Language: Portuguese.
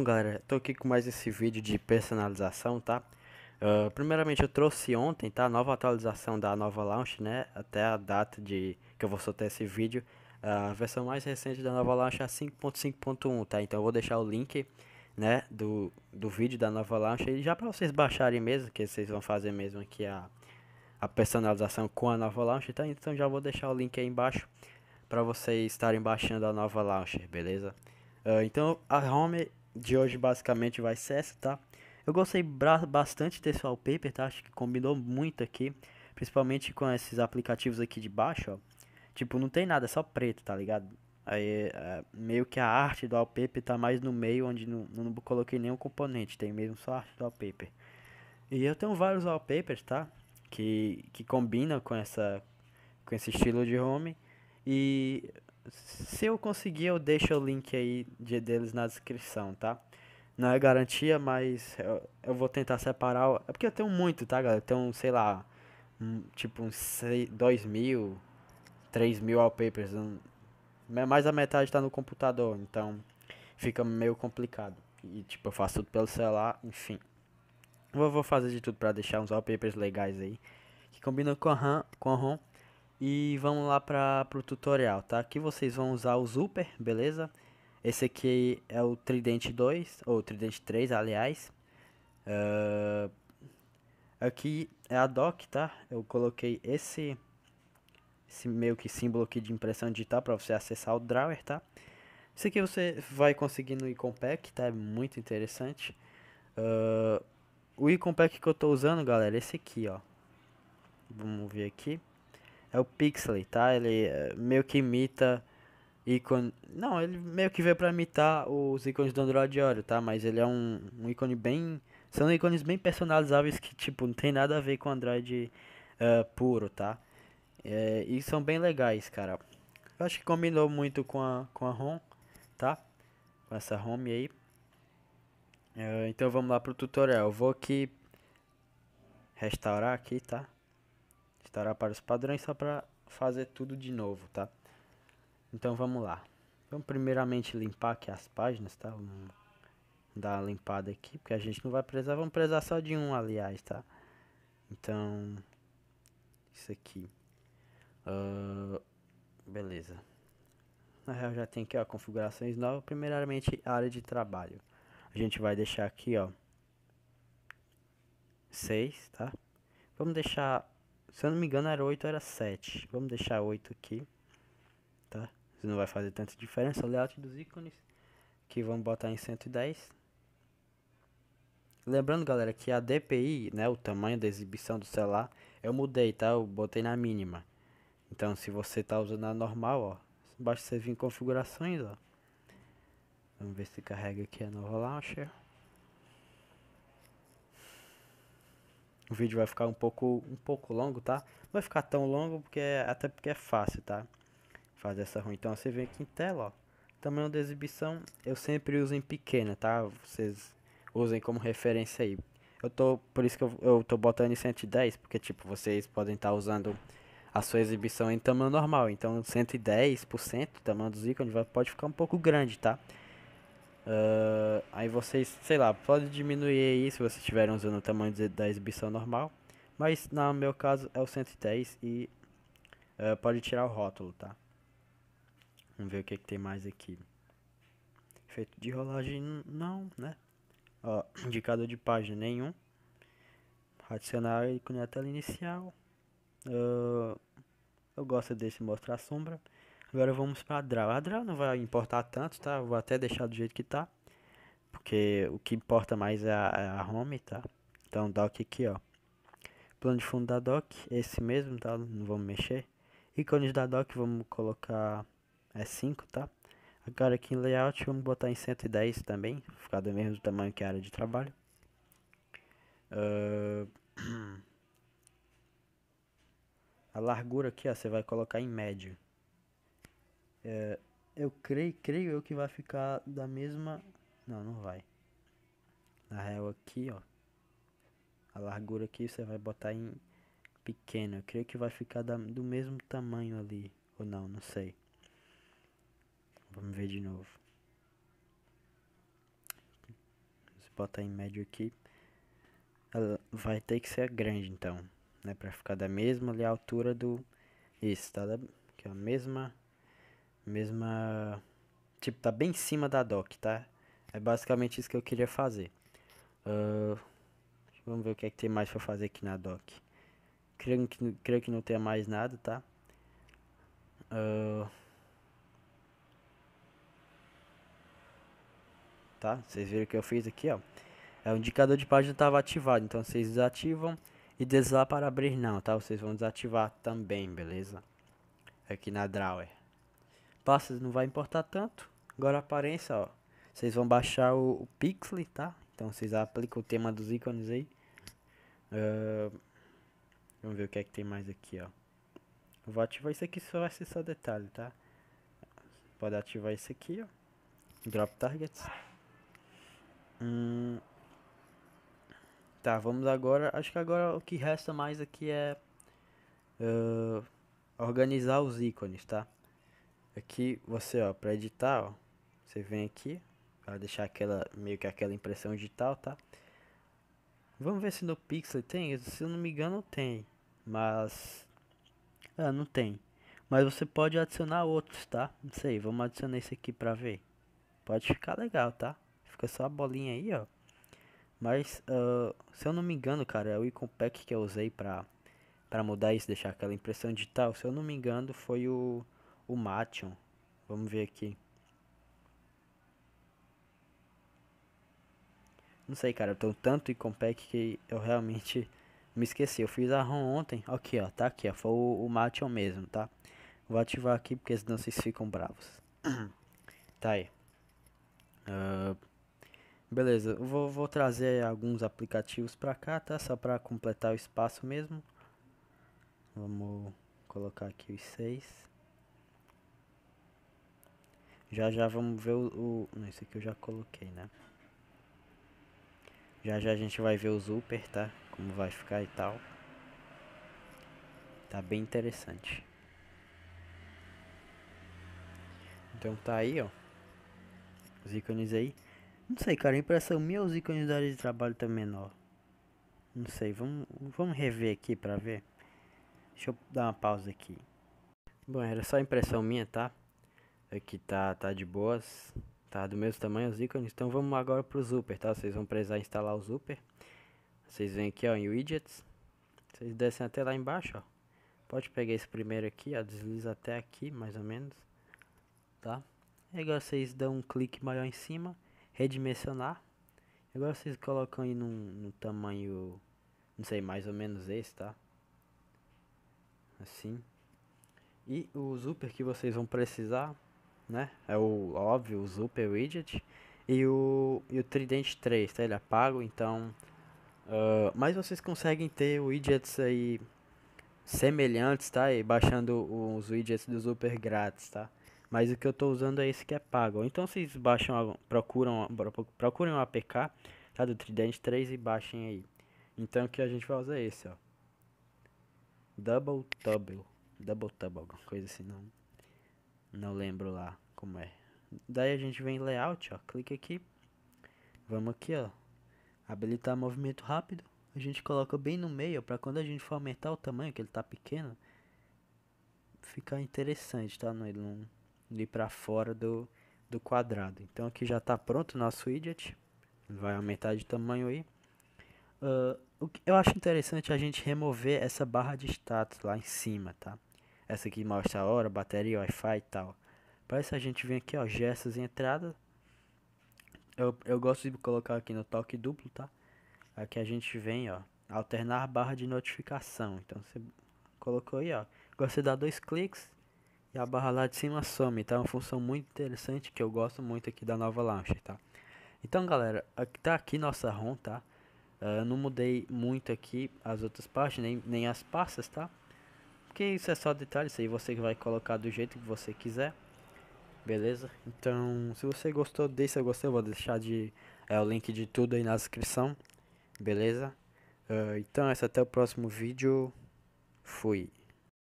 Bom galera, tô aqui com mais esse vídeo de personalização, tá? Uh, primeiramente eu trouxe ontem, tá? A nova atualização da nova launch, né? Até a data de que eu vou soltar esse vídeo ah, A versão mais recente da nova launch é a 5.5.1, tá? Então eu vou deixar o link, né? Do, do vídeo da nova launch e já para vocês baixarem mesmo Que vocês vão fazer mesmo aqui a, a personalização com a nova launch, tá? Então já vou deixar o link aí embaixo para vocês estarem baixando a nova launch beleza? Uh, então a home de hoje basicamente vai ser essa, tá? Eu gostei bastante desse wallpaper, tá? Acho que combinou muito aqui, principalmente com esses aplicativos aqui de baixo, ó. Tipo, não tem nada, é só preto, tá ligado? Aí, é, meio que a arte do wallpaper tá mais no meio, onde não, não coloquei nenhum componente, tem mesmo só a arte do wallpaper. E eu tenho vários wallpapers, tá? Que, que combinam com, essa, com esse estilo de home. E se eu conseguir, eu deixo o link aí de deles na descrição, tá? Não é garantia, mas eu, eu vou tentar separar. É porque eu tenho muito, tá, galera? Eu tenho, sei lá, um, tipo uns 2 mil, 3 mil wallpapers. Mais a metade tá no computador, então fica meio complicado. E, tipo, eu faço tudo pelo celular, enfim. Eu vou fazer de tudo para deixar uns wallpapers legais aí. Que combinam com a RAM, com a ROM e vamos lá para o tutorial, tá? Aqui vocês vão usar o Super, beleza? Esse aqui é o Tridente 2, ou Tridente 3, aliás. Uh, aqui é a dock, tá? Eu coloquei esse, esse meio que símbolo aqui de impressão digital para você acessar o drawer, tá? Isso aqui você vai conseguir no Icon Pack, tá? É muito interessante. Uh, o Icon Pack que eu tô usando, galera, é esse aqui, ó. Vamos ver aqui é o Pixley, tá? Ele eh, meio que imita ícone. Não, ele meio que veio para imitar os ícones do Android Oreo, tá? Mas ele é um, um ícone bem. São ícones bem personalizáveis que, tipo, não tem nada a ver com Android uh, puro, tá? É, e são bem legais, cara. Eu acho que combinou muito com a, com a ROM, tá? Com essa ROM aí. Uh, então vamos lá pro tutorial. Eu vou aqui restaurar aqui, tá? estará para os padrões só para fazer tudo de novo, tá? Então vamos lá. Vamos primeiramente limpar aqui as páginas, tá? Vamos dar uma limpada aqui, porque a gente não vai precisar, vamos precisar só de um, aliás, tá? Então, isso aqui. Uh, beleza. Na real já tem aqui, ó, configurações novas. Primeiramente, área de trabalho. A gente vai deixar aqui, ó, 6, tá? Vamos deixar se eu não me engano, era 8 era 7. Vamos deixar 8 aqui. Tá? Isso não vai fazer tanta diferença. O layout dos ícones. Que vamos botar em 110. Lembrando, galera, que a DPI, né, o tamanho da exibição do celular, eu mudei, tá? Eu botei na mínima. Então, se você tá usando a normal, ó, basta você vir em configurações, ó. Vamos ver se carrega aqui a nova launcher. O vídeo vai ficar um pouco, um pouco longo, tá? Não vai ficar tão longo, porque é, até porque é fácil, tá? Fazer essa ruim. Então, você vem aqui em tela, ó. Tamanho da exibição, eu sempre uso em pequena, tá? Vocês usem como referência aí. Eu tô, por isso que eu, eu tô botando em 110, porque, tipo, vocês podem estar tá usando a sua exibição em tamanho normal. Então, 110% do tamanho dos ícones vai, pode ficar um pouco grande, tá? Uh, aí vocês, sei lá, pode diminuir aí se vocês estiverem usando o tamanho da exibição normal. Mas no meu caso é o 110 e uh, pode tirar o rótulo, tá? Vamos ver o que, é que tem mais aqui. Efeito de rolagem, não, né? Ó, indicador de página, nenhum. Adicionar ícone na tela inicial. Uh, eu gosto desse mostrar sombra. Agora vamos para a draw. A draw não vai importar tanto, tá? Vou até deixar do jeito que tá. Porque o que importa mais é a, é a home, tá? Então Dock aqui, ó. Plano de fundo da Dock esse mesmo, tá? Não vamos mexer. Ícones da Dock vamos colocar é 5, tá? Agora aqui em layout, vamos botar em 110 também. Ficar do mesmo tamanho que a área de trabalho. Uh... A largura aqui, ó, você vai colocar em médio. É, eu creio, creio eu que vai ficar da mesma. Não, não vai. Na real aqui, ó. A largura aqui você vai botar em pequeno. Eu creio que vai ficar da, do mesmo tamanho ali. Ou não, não sei. Vamos ver de novo. Se botar em médio aqui. Ela vai ter que ser grande então. Né, pra ficar da mesma ali, a altura do. Isso, tá da, que é a mesma Mesma. Tipo, tá bem em cima da doc tá? É basicamente isso que eu queria fazer. Uh, vamos ver o que é que tem mais pra fazer aqui na doc Creio que, creio que não tenha mais nada, tá? Uh, tá? Vocês viram o que eu fiz aqui, ó. É, o indicador de página estava ativado, então vocês desativam e desalar para abrir não, tá? Vocês vão desativar também, beleza? Aqui na Drawer pastas não vai importar tanto. Agora a aparência, ó. Vocês vão baixar o, o tá? Então vocês aplicam o tema dos ícones aí. Uh, vamos ver o que é que tem mais aqui, ó. Eu vou ativar isso aqui, só vai ser só detalhe, tá? Pode ativar isso aqui, ó. Drop targets. Hum, tá, vamos agora. Acho que agora o que resta mais aqui é uh, organizar os ícones, tá? Aqui você, ó, para editar, ó, você vem aqui para deixar aquela meio que aquela impressão digital, tá? Vamos ver se no Pixel tem, se eu não me engano tem, mas ah, não tem. Mas você pode adicionar outros, tá? Não sei, vamos adicionar esse aqui para ver. Pode ficar legal, tá? Fica só a bolinha aí, ó. Mas, uh, se eu não me engano, cara, é o Icon Pack que eu usei pra, pra mudar isso, deixar aquela impressão digital. Se eu não me engano, foi o o Mation. Vamos ver aqui. Não sei, cara. Eu tô tanto em compact que eu realmente me esqueci. Eu fiz a ROM ontem. Aqui, ó. Tá aqui, ó. Foi o, o mesmo, tá? Vou ativar aqui porque senão vocês ficam bravos. tá aí. Uh, beleza. Eu vou, vou trazer alguns aplicativos pra cá, tá? Só pra completar o espaço mesmo. Vamos colocar aqui os seis. Já já vamos ver o, o... Não, isso aqui eu já coloquei, né? Já já a gente vai ver o Super, tá? Como vai ficar e tal. Tá bem interessante. Então tá aí, ó. Os ícones aí. Não sei, cara. Impressão minha ou é os ícones da área de trabalho tá menor? Não sei. Vamos, vamos rever aqui pra ver. Deixa eu dar uma pausa aqui. Bom, era só impressão minha, tá? Aqui é tá, tá de boas. Tá do mesmo tamanho os ícones. Então vamos agora pro Zuper, tá? Vocês vão precisar instalar o Zuper. Vocês vêm aqui, ó, em Widgets. Vocês descem até lá embaixo, ó. Pode pegar esse primeiro aqui, ó. Desliza até aqui, mais ou menos. Tá? E agora vocês dão um clique maior em cima. Redimensionar. E agora vocês colocam aí num, num tamanho... Não sei, mais ou menos esse, tá? Assim. E o Zuper que vocês vão precisar né? É o óbvio, o Zup widget. E o, e o Trident 3, tá? Ele é pago, então... Uh, mas vocês conseguem ter widgets aí semelhantes, tá? E baixando os widgets do Zuper grátis, tá? Mas o que eu estou usando é esse que é pago. Então vocês baixam, procuram, procuram o APK, tá? Do Trident 3 e baixem aí. Então o que a gente vai usar é esse, ó. Double Tubble. Double double alguma coisa assim, não. Não lembro lá como é. Daí a gente vem em layout, ó, clica aqui. Vamos aqui, ó, habilitar movimento rápido. A gente coloca bem no meio, para quando a gente for aumentar o tamanho, que ele tá pequeno, ficar interessante, tá? Não, ele não ir para fora do, do quadrado. Então aqui já tá pronto o nosso widget. Vai aumentar de tamanho aí. Uh, o que eu acho interessante é a gente remover essa barra de status lá em cima, tá? Essa aqui mostra a hora, bateria, Wi-Fi e tal. Para isso a gente vem aqui, ó, gestos e entrada. Eu, eu gosto de colocar aqui no toque duplo, tá? Aqui a gente vem, ó, alternar barra de notificação. Então você colocou aí, ó. Agora você dá dois cliques e a barra lá de cima some. Tá? É uma função muito interessante que eu gosto muito aqui da nova launcher, tá? Então, galera, aqui tá aqui nossa ROM, tá? Ah, eu não mudei muito aqui as outras partes, nem, nem as pastas, tá? Porque isso é só detalhes aí, você vai colocar do jeito que você quiser. Beleza? Então, se você gostou, deixa gostei. Eu vou deixar de, é, o link de tudo aí na descrição. Beleza? Uh, então, esse é até o próximo vídeo. Fui.